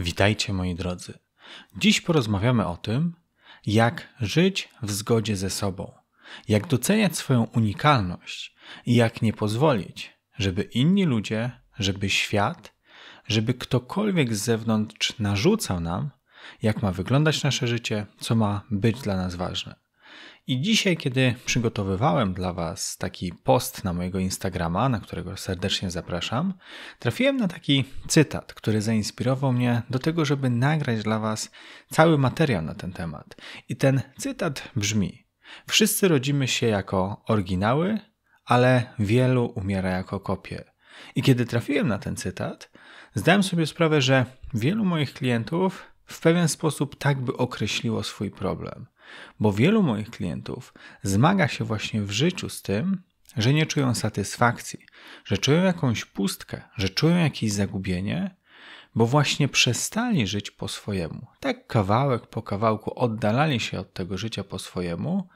Witajcie moi drodzy. Dziś porozmawiamy o tym, jak żyć w zgodzie ze sobą, jak doceniać swoją unikalność i jak nie pozwolić, żeby inni ludzie, żeby świat, żeby ktokolwiek z zewnątrz narzucał nam, jak ma wyglądać nasze życie, co ma być dla nas ważne. I dzisiaj, kiedy przygotowywałem dla Was taki post na mojego Instagrama, na którego serdecznie zapraszam, trafiłem na taki cytat, który zainspirował mnie do tego, żeby nagrać dla Was cały materiał na ten temat. I ten cytat brzmi: Wszyscy rodzimy się jako oryginały, ale wielu umiera jako kopie. I kiedy trafiłem na ten cytat, zdałem sobie sprawę, że wielu moich klientów w pewien sposób tak by określiło swój problem. Bo wielu moich klientów zmaga się właśnie w życiu z tym, że nie czują satysfakcji, że czują jakąś pustkę, że czują jakieś zagubienie, bo właśnie przestali żyć po swojemu. Tak kawałek po kawałku oddalali się od tego życia po swojemu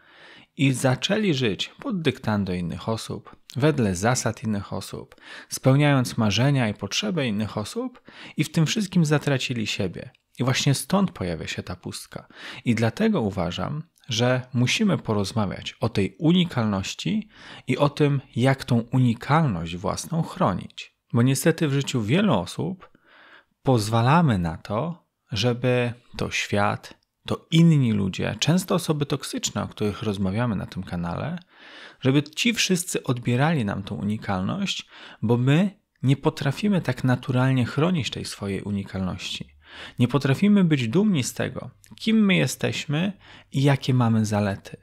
i zaczęli żyć pod dyktando innych osób, wedle zasad innych osób, spełniając marzenia i potrzeby innych osób i w tym wszystkim zatracili siebie. I właśnie stąd pojawia się ta pustka. I dlatego uważam, że musimy porozmawiać o tej unikalności i o tym, jak tą unikalność własną chronić. Bo niestety w życiu wielu osób pozwalamy na to, żeby to świat, to inni ludzie, często osoby toksyczne, o których rozmawiamy na tym kanale, żeby ci wszyscy odbierali nam tą unikalność, bo my nie potrafimy tak naturalnie chronić tej swojej unikalności. Nie potrafimy być dumni z tego, kim my jesteśmy i jakie mamy zalety.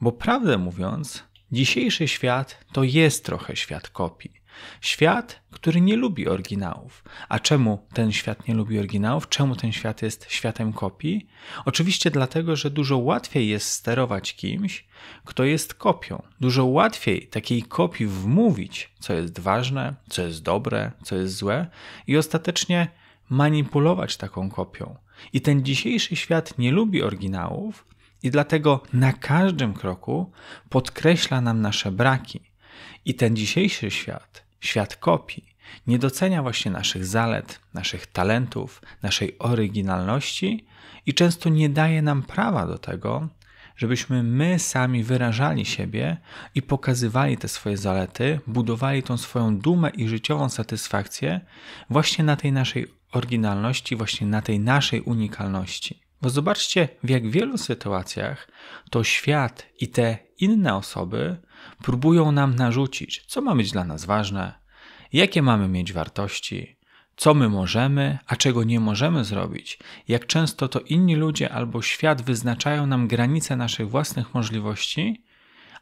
Bo prawdę mówiąc, dzisiejszy świat to jest trochę świat kopii. Świat, który nie lubi oryginałów. A czemu ten świat nie lubi oryginałów? Czemu ten świat jest światem kopii? Oczywiście dlatego, że dużo łatwiej jest sterować kimś, kto jest kopią. Dużo łatwiej takiej kopii wmówić, co jest ważne, co jest dobre, co jest złe, i ostatecznie manipulować taką kopią. I ten dzisiejszy świat nie lubi oryginałów i dlatego na każdym kroku podkreśla nam nasze braki. I ten dzisiejszy świat, świat kopii, nie docenia właśnie naszych zalet, naszych talentów, naszej oryginalności i często nie daje nam prawa do tego, żebyśmy my sami wyrażali siebie i pokazywali te swoje zalety, budowali tą swoją dumę i życiową satysfakcję właśnie na tej naszej oryginalności, właśnie na tej naszej unikalności. Bo zobaczcie, w jak wielu sytuacjach to świat i te inne osoby próbują nam narzucić, co ma być dla nas ważne, jakie mamy mieć wartości, co my możemy, a czego nie możemy zrobić, jak często to inni ludzie albo świat wyznaczają nam granice naszych własnych możliwości,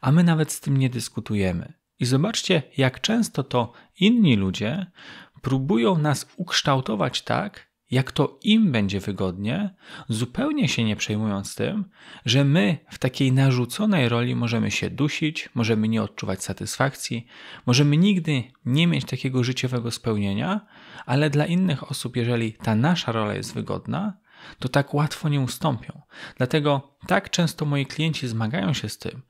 a my nawet z tym nie dyskutujemy. I zobaczcie, jak często to inni ludzie próbują nas ukształtować tak, jak to im będzie wygodnie, zupełnie się nie przejmując tym, że my w takiej narzuconej roli możemy się dusić, możemy nie odczuwać satysfakcji, możemy nigdy nie mieć takiego życiowego spełnienia, ale dla innych osób, jeżeli ta nasza rola jest wygodna, to tak łatwo nie ustąpią. Dlatego tak często moi klienci zmagają się z tym,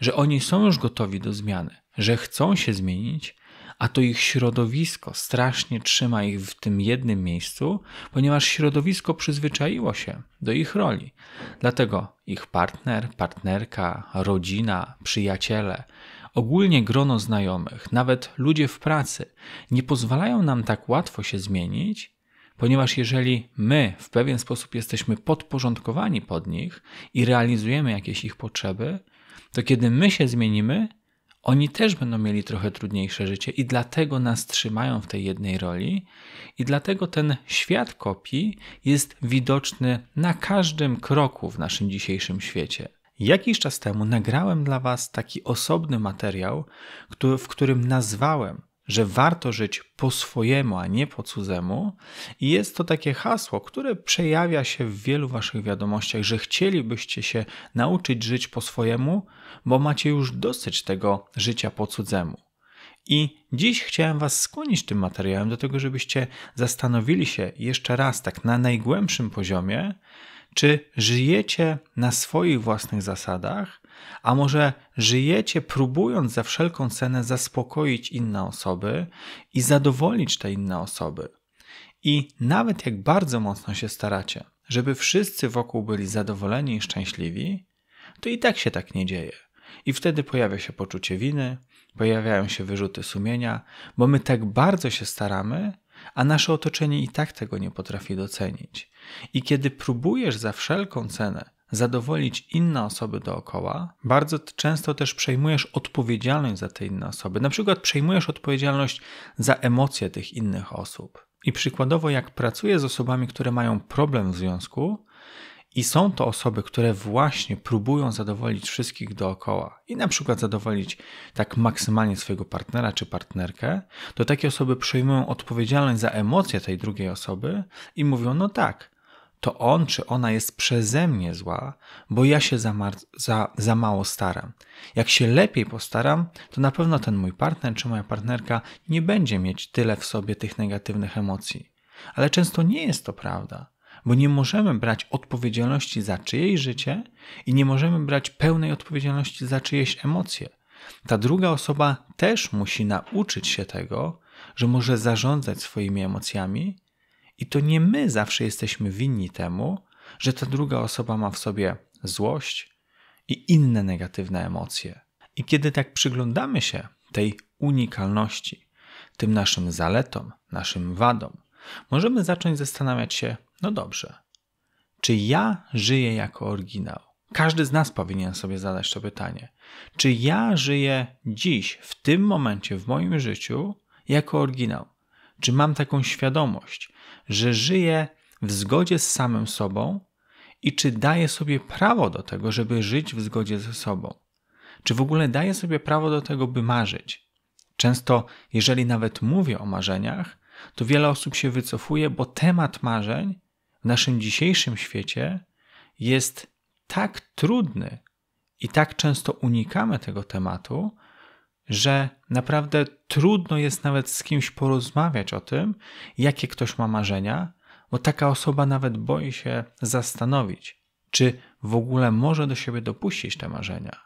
że oni są już gotowi do zmiany, że chcą się zmienić, a to ich środowisko strasznie trzyma ich w tym jednym miejscu, ponieważ środowisko przyzwyczaiło się do ich roli. Dlatego ich partner, partnerka, rodzina, przyjaciele, ogólnie grono znajomych, nawet ludzie w pracy nie pozwalają nam tak łatwo się zmienić, ponieważ jeżeli my w pewien sposób jesteśmy podporządkowani pod nich i realizujemy jakieś ich potrzeby, to kiedy my się zmienimy, oni też będą mieli trochę trudniejsze życie i dlatego nas trzymają w tej jednej roli i dlatego ten świat kopii jest widoczny na każdym kroku w naszym dzisiejszym świecie. Jakiś czas temu nagrałem dla Was taki osobny materiał, w którym nazwałem że warto żyć po swojemu, a nie po cudzemu. I jest to takie hasło, które przejawia się w wielu waszych wiadomościach, że chcielibyście się nauczyć żyć po swojemu, bo macie już dosyć tego życia po cudzemu. I dziś chciałem Was skłonić tym materiałem do tego, żebyście zastanowili się jeszcze raz, tak na najgłębszym poziomie, czy żyjecie na swoich własnych zasadach, a może żyjecie próbując za wszelką cenę zaspokoić inne osoby i zadowolić te inne osoby? I nawet jak bardzo mocno się staracie, żeby wszyscy wokół byli zadowoleni i szczęśliwi, to i tak się tak nie dzieje. I wtedy pojawia się poczucie winy, pojawiają się wyrzuty sumienia, bo my tak bardzo się staramy, a nasze otoczenie i tak tego nie potrafi docenić. I kiedy próbujesz za wszelką cenę zadowolić inne osoby dookoła, bardzo często też przejmujesz odpowiedzialność za te inne osoby. Na przykład przejmujesz odpowiedzialność za emocje tych innych osób. I przykładowo, jak pracuję z osobami, które mają problem w związku, i są to osoby, które właśnie próbują zadowolić wszystkich dookoła i na przykład zadowolić tak maksymalnie swojego partnera czy partnerkę, to takie osoby przejmują odpowiedzialność za emocje tej drugiej osoby i mówią: No tak, to on czy ona jest przeze mnie zła, bo ja się za, za, za mało staram. Jak się lepiej postaram, to na pewno ten mój partner czy moja partnerka nie będzie mieć tyle w sobie tych negatywnych emocji. Ale często nie jest to prawda, bo nie możemy brać odpowiedzialności za czyjeś życie i nie możemy brać pełnej odpowiedzialności za czyjeś emocje. Ta druga osoba też musi nauczyć się tego, że może zarządzać swoimi emocjami i to nie my zawsze jesteśmy winni temu, że ta druga osoba ma w sobie złość i inne negatywne emocje. I kiedy tak przyglądamy się tej unikalności, tym naszym zaletom, naszym wadom, możemy zacząć zastanawiać się, no dobrze, czy ja żyję jako oryginał? Każdy z nas powinien sobie zadać to pytanie. Czy ja żyję dziś, w tym momencie, w moim życiu, jako oryginał? Czy mam taką świadomość, że żyje w zgodzie z samym sobą i czy daje sobie prawo do tego, żeby żyć w zgodzie ze sobą? Czy w ogóle daje sobie prawo do tego, by marzyć? Często, jeżeli nawet mówię o marzeniach, to wiele osób się wycofuje, bo temat marzeń w naszym dzisiejszym świecie jest tak trudny i tak często unikamy tego tematu, że naprawdę trudno jest nawet z kimś porozmawiać o tym, jakie ktoś ma marzenia, bo taka osoba nawet boi się zastanowić, czy w ogóle może do siebie dopuścić te marzenia.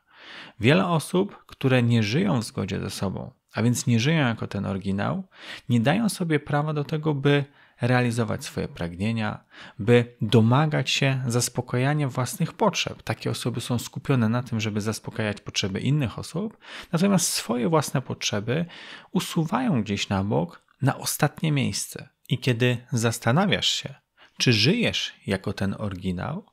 Wiele osób, które nie żyją w zgodzie ze sobą, a więc nie żyją jako ten oryginał, nie dają sobie prawa do tego, by realizować swoje pragnienia, by domagać się zaspokajania własnych potrzeb. Takie osoby są skupione na tym, żeby zaspokajać potrzeby innych osób, natomiast swoje własne potrzeby usuwają gdzieś na bok, na ostatnie miejsce. I kiedy zastanawiasz się, czy żyjesz jako ten oryginał,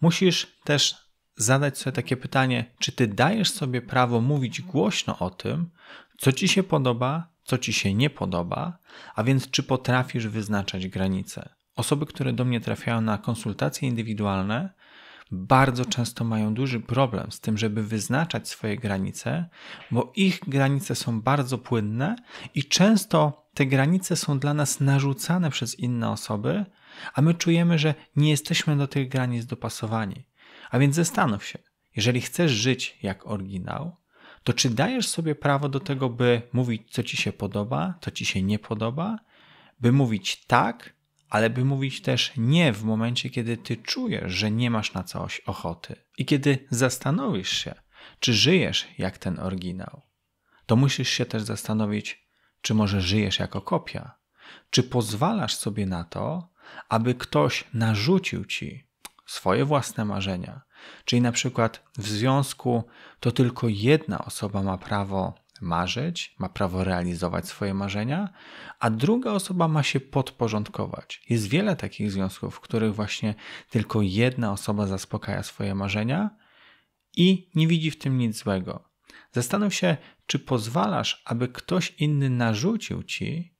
musisz też zadać sobie takie pytanie, czy ty dajesz sobie prawo mówić głośno o tym, co ci się podoba co ci się nie podoba, a więc czy potrafisz wyznaczać granice. Osoby, które do mnie trafiają na konsultacje indywidualne, bardzo często mają duży problem z tym, żeby wyznaczać swoje granice, bo ich granice są bardzo płynne i często te granice są dla nas narzucane przez inne osoby, a my czujemy, że nie jesteśmy do tych granic dopasowani. A więc zastanów się, jeżeli chcesz żyć jak oryginał, to czy dajesz sobie prawo do tego, by mówić, co ci się podoba, co ci się nie podoba, by mówić tak, ale by mówić też nie w momencie, kiedy ty czujesz, że nie masz na coś ochoty i kiedy zastanowisz się, czy żyjesz jak ten oryginał, to musisz się też zastanowić, czy może żyjesz jako kopia, czy pozwalasz sobie na to, aby ktoś narzucił ci swoje własne marzenia, Czyli na przykład w związku to tylko jedna osoba ma prawo marzyć, ma prawo realizować swoje marzenia, a druga osoba ma się podporządkować. Jest wiele takich związków, w których właśnie tylko jedna osoba zaspokaja swoje marzenia i nie widzi w tym nic złego. Zastanów się, czy pozwalasz, aby ktoś inny narzucił ci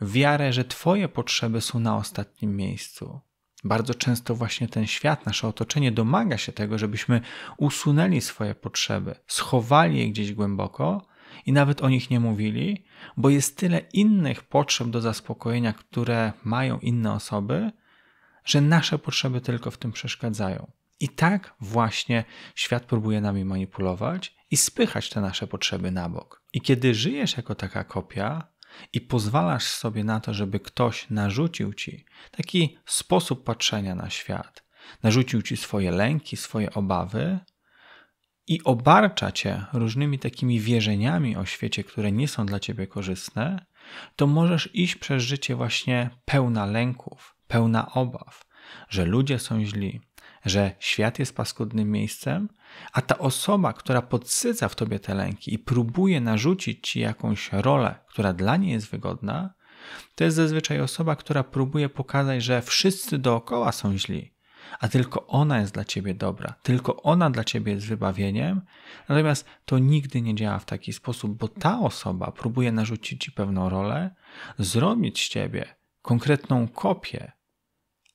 wiarę, że Twoje potrzeby są na ostatnim miejscu. Bardzo często właśnie ten świat, nasze otoczenie domaga się tego, żebyśmy usunęli swoje potrzeby, schowali je gdzieś głęboko i nawet o nich nie mówili, bo jest tyle innych potrzeb do zaspokojenia, które mają inne osoby, że nasze potrzeby tylko w tym przeszkadzają. I tak właśnie świat próbuje nami manipulować i spychać te nasze potrzeby na bok. I kiedy żyjesz jako taka kopia, i pozwalasz sobie na to, żeby ktoś narzucił ci taki sposób patrzenia na świat, narzucił ci swoje lęki, swoje obawy i obarcza cię różnymi takimi wierzeniami o świecie, które nie są dla ciebie korzystne, to możesz iść przez życie właśnie pełna lęków, pełna obaw, że ludzie są źli, że świat jest paskudnym miejscem a ta osoba, która podsyca w tobie te lęki i próbuje narzucić ci jakąś rolę, która dla niej jest wygodna, to jest zazwyczaj osoba, która próbuje pokazać, że wszyscy dookoła są źli, a tylko ona jest dla ciebie dobra, tylko ona dla ciebie jest wybawieniem. Natomiast to nigdy nie działa w taki sposób, bo ta osoba próbuje narzucić ci pewną rolę, zrobić z ciebie konkretną kopię,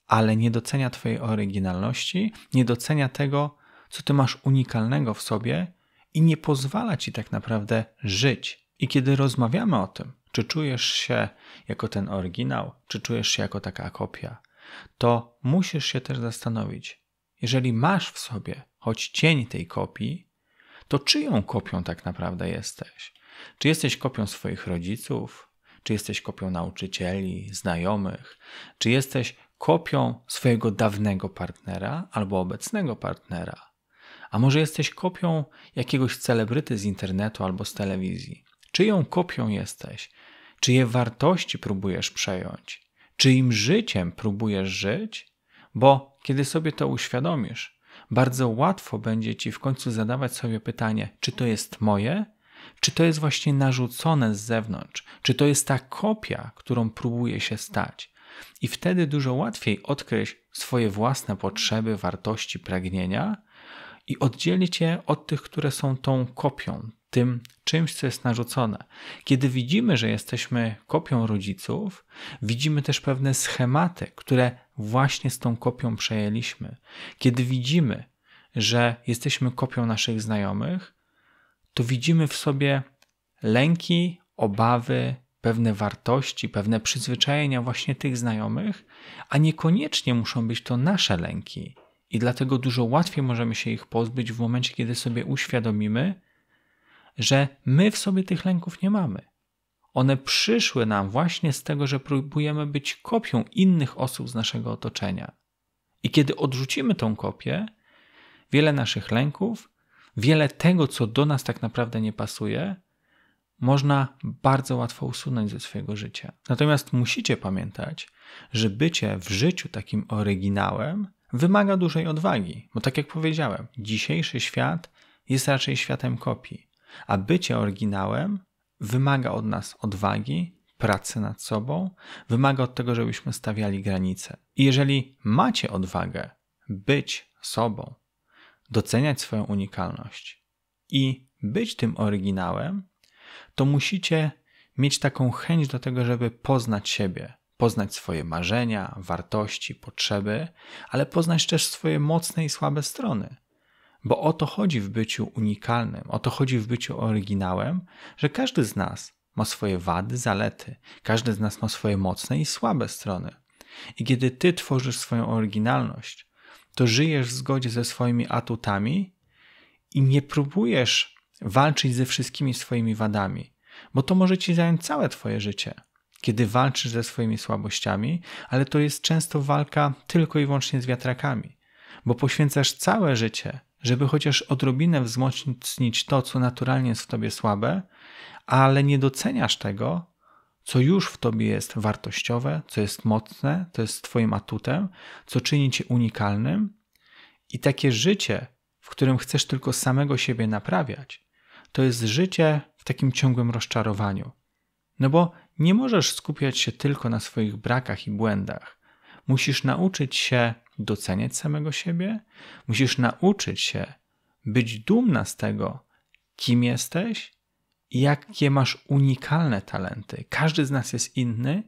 ale nie docenia twojej oryginalności, nie docenia tego, co ty masz unikalnego w sobie i nie pozwala ci tak naprawdę żyć. I kiedy rozmawiamy o tym, czy czujesz się jako ten oryginał, czy czujesz się jako taka kopia, to musisz się też zastanowić, jeżeli masz w sobie choć cień tej kopii, to czyją kopią tak naprawdę jesteś? Czy jesteś kopią swoich rodziców? Czy jesteś kopią nauczycieli, znajomych? Czy jesteś kopią swojego dawnego partnera albo obecnego partnera? A może jesteś kopią jakiegoś celebryty z internetu albo z telewizji? Czyją kopią jesteś? Czyje wartości próbujesz przejąć? Czyim życiem próbujesz żyć? Bo kiedy sobie to uświadomisz, bardzo łatwo będzie ci w końcu zadawać sobie pytanie, czy to jest moje, czy to jest właśnie narzucone z zewnątrz, czy to jest ta kopia, którą próbuje się stać. I wtedy dużo łatwiej odkryć swoje własne potrzeby, wartości, pragnienia, i oddzieli cię od tych, które są tą kopią, tym czymś, co jest narzucone. Kiedy widzimy, że jesteśmy kopią rodziców, widzimy też pewne schematy, które właśnie z tą kopią przejęliśmy. Kiedy widzimy, że jesteśmy kopią naszych znajomych, to widzimy w sobie lęki, obawy, pewne wartości, pewne przyzwyczajenia właśnie tych znajomych, a niekoniecznie muszą być to nasze lęki, i dlatego dużo łatwiej możemy się ich pozbyć w momencie, kiedy sobie uświadomimy, że my w sobie tych lęków nie mamy. One przyszły nam właśnie z tego, że próbujemy być kopią innych osób z naszego otoczenia. I kiedy odrzucimy tą kopię, wiele naszych lęków, wiele tego, co do nas tak naprawdę nie pasuje, można bardzo łatwo usunąć ze swojego życia. Natomiast musicie pamiętać, że bycie w życiu takim oryginałem wymaga dużej odwagi, bo tak jak powiedziałem, dzisiejszy świat jest raczej światem kopii, a bycie oryginałem wymaga od nas odwagi, pracy nad sobą, wymaga od tego, żebyśmy stawiali granice. I jeżeli macie odwagę być sobą, doceniać swoją unikalność i być tym oryginałem, to musicie mieć taką chęć do tego, żeby poznać siebie, poznać swoje marzenia, wartości, potrzeby, ale poznać też swoje mocne i słabe strony. Bo o to chodzi w byciu unikalnym, o to chodzi w byciu oryginałem, że każdy z nas ma swoje wady, zalety, każdy z nas ma swoje mocne i słabe strony. I kiedy ty tworzysz swoją oryginalność, to żyjesz w zgodzie ze swoimi atutami i nie próbujesz walczyć ze wszystkimi swoimi wadami, bo to może ci zająć całe twoje życie kiedy walczysz ze swoimi słabościami, ale to jest często walka tylko i wyłącznie z wiatrakami, bo poświęcasz całe życie, żeby chociaż odrobinę wzmocnić to, co naturalnie jest w tobie słabe, ale nie doceniasz tego, co już w tobie jest wartościowe, co jest mocne, to jest twoim atutem, co czyni cię unikalnym i takie życie, w którym chcesz tylko samego siebie naprawiać, to jest życie w takim ciągłym rozczarowaniu no bo nie możesz skupiać się tylko na swoich brakach i błędach. Musisz nauczyć się doceniać samego siebie, musisz nauczyć się być dumna z tego, kim jesteś i jakie masz unikalne talenty. Każdy z nas jest inny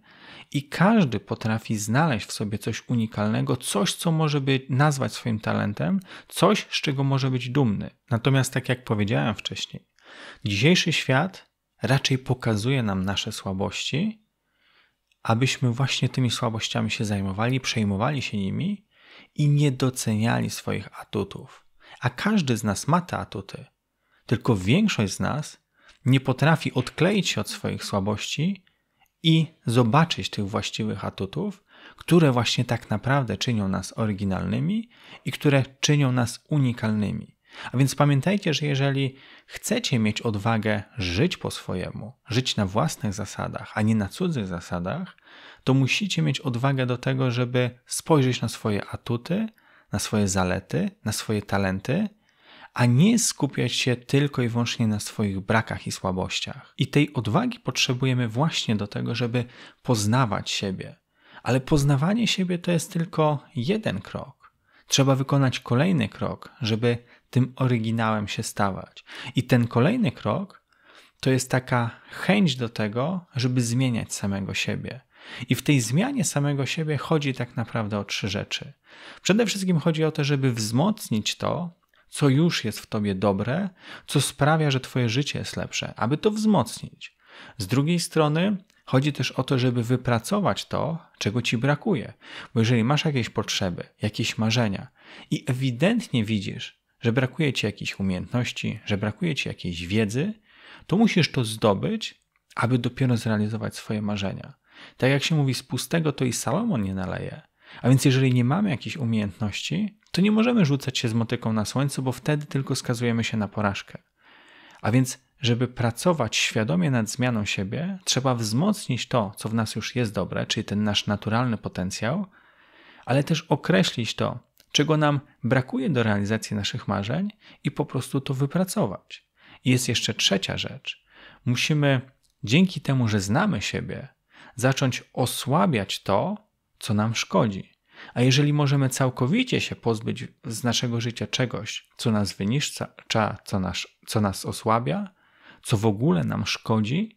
i każdy potrafi znaleźć w sobie coś unikalnego, coś, co może być nazwać swoim talentem, coś, z czego może być dumny. Natomiast, tak jak powiedziałem wcześniej, dzisiejszy świat raczej pokazuje nam nasze słabości, abyśmy właśnie tymi słabościami się zajmowali, przejmowali się nimi i nie doceniali swoich atutów. A każdy z nas ma te atuty, tylko większość z nas nie potrafi odkleić się od swoich słabości i zobaczyć tych właściwych atutów, które właśnie tak naprawdę czynią nas oryginalnymi i które czynią nas unikalnymi. A więc pamiętajcie, że jeżeli chcecie mieć odwagę żyć po swojemu, żyć na własnych zasadach, a nie na cudzych zasadach, to musicie mieć odwagę do tego, żeby spojrzeć na swoje atuty, na swoje zalety, na swoje talenty, a nie skupiać się tylko i wyłącznie na swoich brakach i słabościach. I tej odwagi potrzebujemy właśnie do tego, żeby poznawać siebie. Ale poznawanie siebie to jest tylko jeden krok. Trzeba wykonać kolejny krok, żeby tym oryginałem się stawać. I ten kolejny krok to jest taka chęć do tego, żeby zmieniać samego siebie. I w tej zmianie samego siebie chodzi tak naprawdę o trzy rzeczy. Przede wszystkim chodzi o to, żeby wzmocnić to, co już jest w tobie dobre, co sprawia, że twoje życie jest lepsze, aby to wzmocnić. Z drugiej strony chodzi też o to, żeby wypracować to, czego ci brakuje, bo jeżeli masz jakieś potrzeby, jakieś marzenia i ewidentnie widzisz, że brakuje ci jakichś umiejętności, że brakuje ci jakiejś wiedzy, to musisz to zdobyć, aby dopiero zrealizować swoje marzenia. Tak jak się mówi, z pustego to i Salomon nie naleje. A więc jeżeli nie mamy jakichś umiejętności, to nie możemy rzucać się z motyką na słońcu, bo wtedy tylko skazujemy się na porażkę. A więc, żeby pracować świadomie nad zmianą siebie, trzeba wzmocnić to, co w nas już jest dobre, czyli ten nasz naturalny potencjał, ale też określić to, czego nam brakuje do realizacji naszych marzeń i po prostu to wypracować. I jest jeszcze trzecia rzecz. Musimy dzięki temu, że znamy siebie, zacząć osłabiać to, co nam szkodzi. A jeżeli możemy całkowicie się pozbyć z naszego życia czegoś, co nas wyniszcza, co nas, co nas osłabia, co w ogóle nam szkodzi,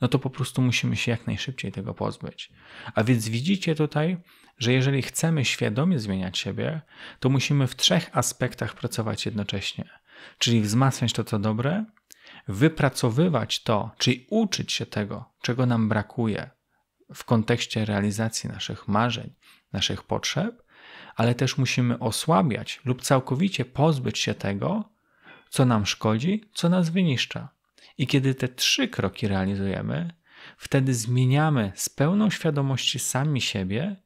no to po prostu musimy się jak najszybciej tego pozbyć. A więc widzicie tutaj, że jeżeli chcemy świadomie zmieniać siebie, to musimy w trzech aspektach pracować jednocześnie. Czyli wzmacniać to, co dobre, wypracowywać to, czyli uczyć się tego, czego nam brakuje w kontekście realizacji naszych marzeń, naszych potrzeb, ale też musimy osłabiać lub całkowicie pozbyć się tego, co nam szkodzi, co nas wyniszcza. I kiedy te trzy kroki realizujemy, wtedy zmieniamy z pełną świadomości sami siebie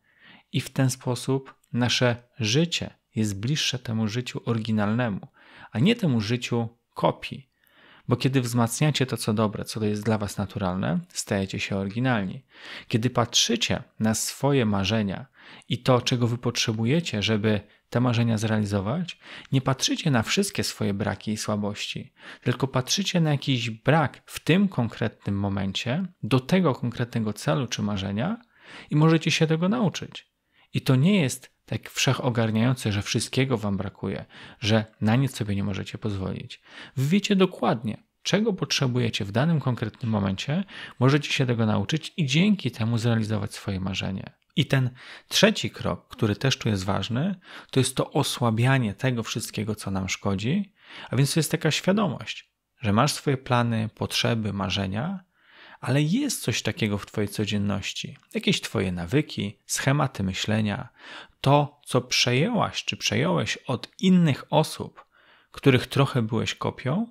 i w ten sposób nasze życie jest bliższe temu życiu oryginalnemu, a nie temu życiu kopii. Bo kiedy wzmacniacie to, co dobre, co to jest dla Was naturalne, stajecie się oryginalni. Kiedy patrzycie na swoje marzenia i to, czego Wy potrzebujecie, żeby te marzenia zrealizować, nie patrzycie na wszystkie swoje braki i słabości, tylko patrzycie na jakiś brak w tym konkretnym momencie, do tego konkretnego celu czy marzenia i możecie się tego nauczyć. I to nie jest tak wszechogarniające, że wszystkiego wam brakuje, że na nic sobie nie możecie pozwolić. Wiecie dokładnie, czego potrzebujecie w danym konkretnym momencie, możecie się tego nauczyć i dzięki temu zrealizować swoje marzenie. I ten trzeci krok, który też tu jest ważny, to jest to osłabianie tego wszystkiego, co nam szkodzi, a więc to jest taka świadomość, że masz swoje plany, potrzeby, marzenia, ale jest coś takiego w Twojej codzienności, jakieś Twoje nawyki, schematy myślenia, to, co przejęłaś czy przejąłeś od innych osób, których trochę byłeś kopią,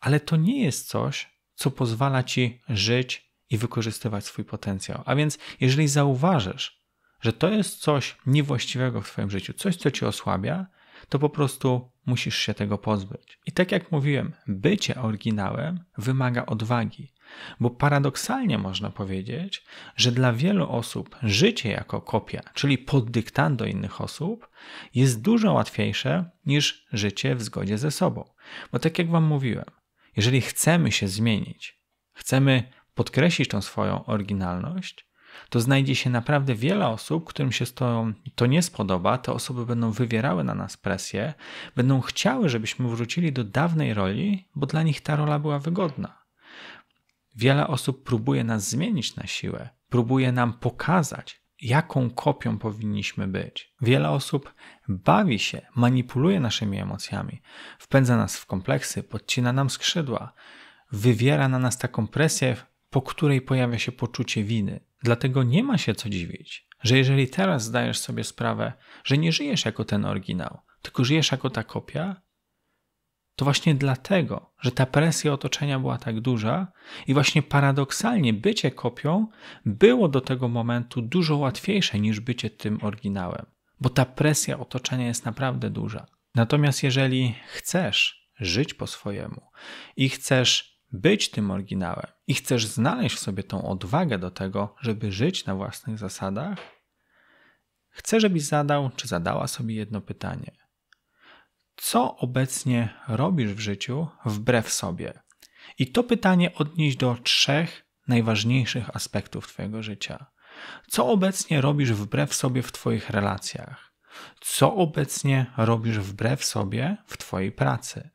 ale to nie jest coś, co pozwala Ci żyć i wykorzystywać swój potencjał. A więc, jeżeli zauważysz, że to jest coś niewłaściwego w Twoim życiu, coś, co Cię osłabia, to po prostu musisz się tego pozbyć. I tak jak mówiłem, bycie oryginałem wymaga odwagi, bo paradoksalnie można powiedzieć, że dla wielu osób życie jako kopia, czyli pod dyktando innych osób, jest dużo łatwiejsze niż życie w zgodzie ze sobą. Bo tak jak Wam mówiłem, jeżeli chcemy się zmienić, chcemy podkreślić tą swoją oryginalność, to znajdzie się naprawdę wiele osób, którym się to, to nie spodoba. Te osoby będą wywierały na nas presję, będą chciały, żebyśmy wrócili do dawnej roli, bo dla nich ta rola była wygodna. Wiele osób próbuje nas zmienić na siłę, próbuje nam pokazać, jaką kopią powinniśmy być. Wiele osób bawi się, manipuluje naszymi emocjami, wpędza nas w kompleksy, podcina nam skrzydła, wywiera na nas taką presję, po której pojawia się poczucie winy. Dlatego nie ma się co dziwić, że jeżeli teraz zdajesz sobie sprawę, że nie żyjesz jako ten oryginał, tylko żyjesz jako ta kopia, to właśnie dlatego, że ta presja otoczenia była tak duża i właśnie paradoksalnie bycie kopią było do tego momentu dużo łatwiejsze niż bycie tym oryginałem, bo ta presja otoczenia jest naprawdę duża. Natomiast jeżeli chcesz żyć po swojemu i chcesz być tym oryginałem i chcesz znaleźć w sobie tą odwagę do tego, żeby żyć na własnych zasadach, chcę, żebyś zadał czy zadała sobie jedno pytanie. Co obecnie robisz w życiu wbrew sobie? I to pytanie odnieść do trzech najważniejszych aspektów Twojego życia. Co obecnie robisz wbrew sobie w Twoich relacjach? Co obecnie robisz wbrew sobie w Twojej pracy?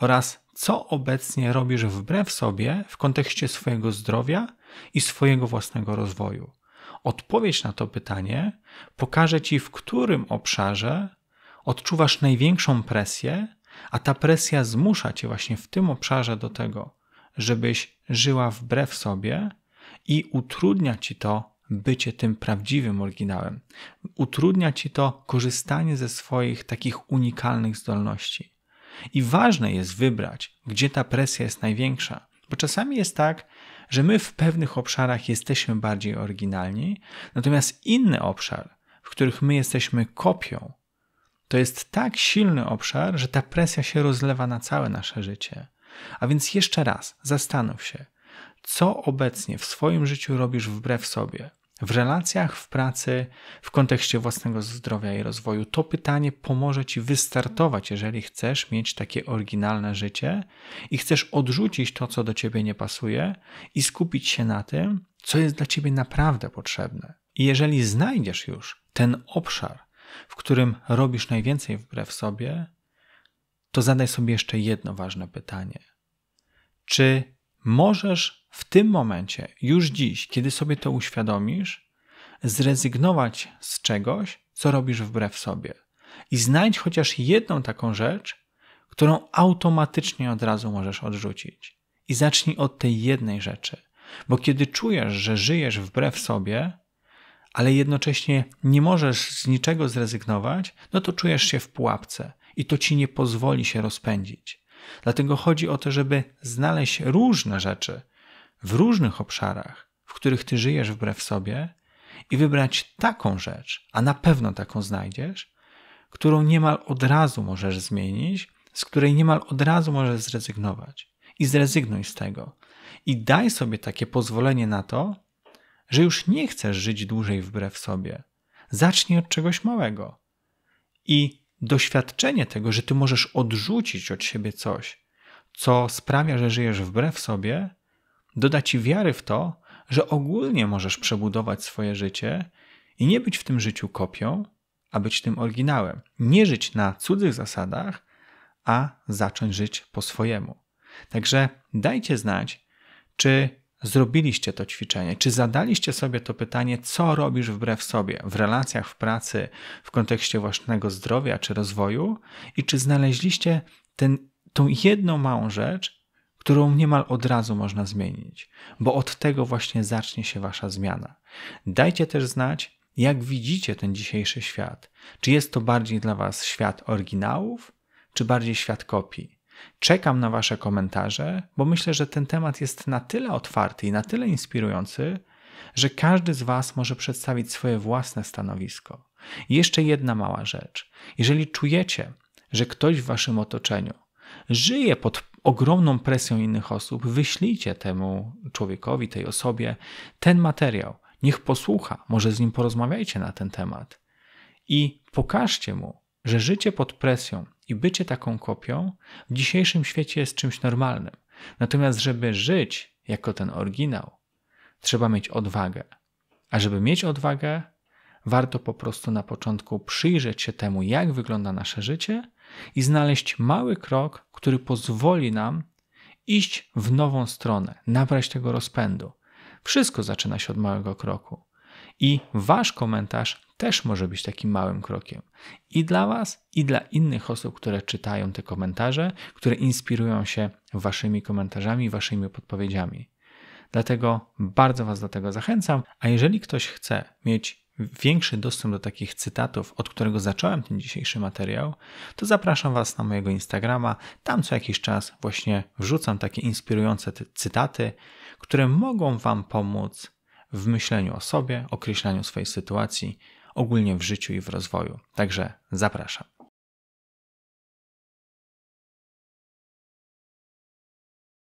Oraz co obecnie robisz wbrew sobie w kontekście swojego zdrowia i swojego własnego rozwoju. Odpowiedź na to pytanie pokaże ci, w którym obszarze odczuwasz największą presję, a ta presja zmusza cię właśnie w tym obszarze do tego, żebyś żyła wbrew sobie i utrudnia ci to bycie tym prawdziwym oryginałem. Utrudnia ci to korzystanie ze swoich takich unikalnych zdolności. I ważne jest wybrać, gdzie ta presja jest największa, bo czasami jest tak, że my w pewnych obszarach jesteśmy bardziej oryginalni, natomiast inny obszar, w których my jesteśmy kopią, to jest tak silny obszar, że ta presja się rozlewa na całe nasze życie. A więc jeszcze raz zastanów się, co obecnie w swoim życiu robisz wbrew sobie, w relacjach, w pracy, w kontekście własnego zdrowia i rozwoju. To pytanie pomoże Ci wystartować, jeżeli chcesz mieć takie oryginalne życie i chcesz odrzucić to, co do Ciebie nie pasuje i skupić się na tym, co jest dla Ciebie naprawdę potrzebne. I jeżeli znajdziesz już ten obszar, w którym robisz najwięcej wbrew sobie, to zadaj sobie jeszcze jedno ważne pytanie. Czy możesz w tym momencie, już dziś, kiedy sobie to uświadomisz, zrezygnować z czegoś, co robisz wbrew sobie. I znajdź chociaż jedną taką rzecz, którą automatycznie od razu możesz odrzucić. I zacznij od tej jednej rzeczy. Bo kiedy czujesz, że żyjesz wbrew sobie, ale jednocześnie nie możesz z niczego zrezygnować, no to czujesz się w pułapce i to ci nie pozwoli się rozpędzić. Dlatego chodzi o to, żeby znaleźć różne rzeczy w różnych obszarach, w których ty żyjesz wbrew sobie i wybrać taką rzecz, a na pewno taką znajdziesz, którą niemal od razu możesz zmienić, z której niemal od razu możesz zrezygnować. I zrezygnuj z tego. I daj sobie takie pozwolenie na to, że już nie chcesz żyć dłużej wbrew sobie. Zacznij od czegoś małego. I doświadczenie tego, że ty możesz odrzucić od siebie coś, co sprawia, że żyjesz wbrew sobie, doda ci wiary w to, że ogólnie możesz przebudować swoje życie i nie być w tym życiu kopią, a być tym oryginałem. Nie żyć na cudzych zasadach, a zacząć żyć po swojemu. Także dajcie znać, czy zrobiliście to ćwiczenie? Czy zadaliście sobie to pytanie, co robisz wbrew sobie w relacjach, w pracy, w kontekście własnego zdrowia czy rozwoju? I czy znaleźliście ten, tą jedną małą rzecz, którą niemal od razu można zmienić? Bo od tego właśnie zacznie się wasza zmiana. Dajcie też znać, jak widzicie ten dzisiejszy świat. Czy jest to bardziej dla was świat oryginałów, czy bardziej świat kopii? Czekam na Wasze komentarze, bo myślę, że ten temat jest na tyle otwarty i na tyle inspirujący, że każdy z Was może przedstawić swoje własne stanowisko. I jeszcze jedna mała rzecz. Jeżeli czujecie, że ktoś w Waszym otoczeniu żyje pod ogromną presją innych osób, wyślijcie temu człowiekowi, tej osobie ten materiał. Niech posłucha, może z nim porozmawiajcie na ten temat i pokażcie mu, że życie pod presją i bycie taką kopią w dzisiejszym świecie jest czymś normalnym. Natomiast, żeby żyć jako ten oryginał, trzeba mieć odwagę. A żeby mieć odwagę, warto po prostu na początku przyjrzeć się temu, jak wygląda nasze życie i znaleźć mały krok, który pozwoli nam iść w nową stronę, nabrać tego rozpędu. Wszystko zaczyna się od małego kroku. I wasz komentarz też może być takim małym krokiem. I dla Was, i dla innych osób, które czytają te komentarze, które inspirują się Waszymi komentarzami, Waszymi podpowiedziami. Dlatego bardzo Was do tego zachęcam. A jeżeli ktoś chce mieć większy dostęp do takich cytatów, od którego zacząłem ten dzisiejszy materiał, to zapraszam Was na mojego Instagrama. Tam co jakiś czas właśnie wrzucam takie inspirujące cytaty, które mogą Wam pomóc w myśleniu o sobie, określaniu swojej sytuacji ogólnie w życiu i w rozwoju. Także zapraszam.